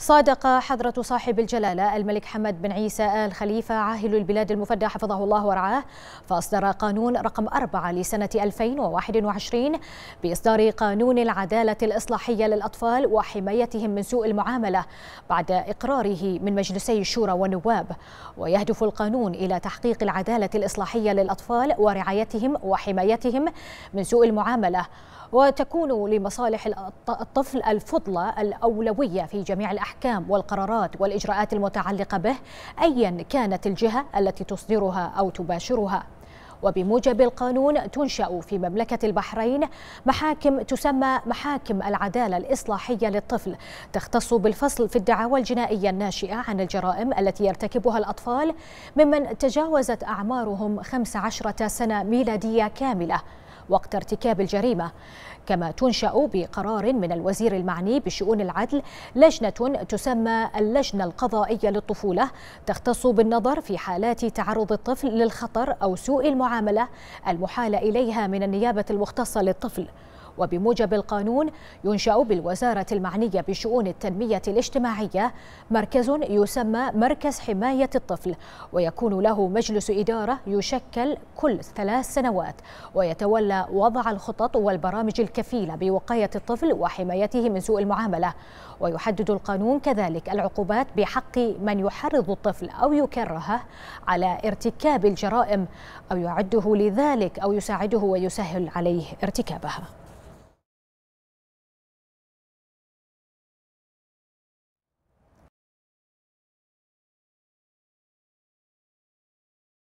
صادق حضرة صاحب الجلالة الملك حمد بن عيسى آل خليفة عاهل البلاد المفدى حفظه الله ورعاه فأصدر قانون رقم أربعة لسنة 2021 بإصدار قانون العدالة الإصلاحية للأطفال وحمايتهم من سوء المعاملة بعد إقراره من مجلسي الشورى والنواب ويهدف القانون إلى تحقيق العدالة الإصلاحية للأطفال ورعايتهم وحمايتهم من سوء المعاملة وتكون لمصالح الطفل الفضلة الأولوية في جميع الأحيان الأحكام والقرارات والإجراءات المتعلقة به أيا كانت الجهة التي تصدرها أو تباشرها وبموجب القانون تنشأ في مملكة البحرين محاكم تسمى محاكم العدالة الإصلاحية للطفل تختص بالفصل في الدعاوى الجنائية الناشئة عن الجرائم التي يرتكبها الأطفال ممن تجاوزت أعمارهم 15 سنة ميلادية كاملة وقت ارتكاب الجريمة كما تنشأ بقرار من الوزير المعني بشؤون العدل لجنة تسمى اللجنة القضائية للطفولة تختص بالنظر في حالات تعرض الطفل للخطر أو سوء المعاملة المحال إليها من النيابة المختصة للطفل وبموجب القانون ينشأ بالوزارة المعنية بشؤون التنمية الاجتماعية مركز يسمى مركز حماية الطفل ويكون له مجلس إدارة يشكل كل ثلاث سنوات ويتولى وضع الخطط والبرامج الكفيلة بوقاية الطفل وحمايته من سوء المعاملة ويحدد القانون كذلك العقوبات بحق من يحرض الطفل أو يكرهه على ارتكاب الجرائم أو يعده لذلك أو يساعده ويسهل عليه ارتكابها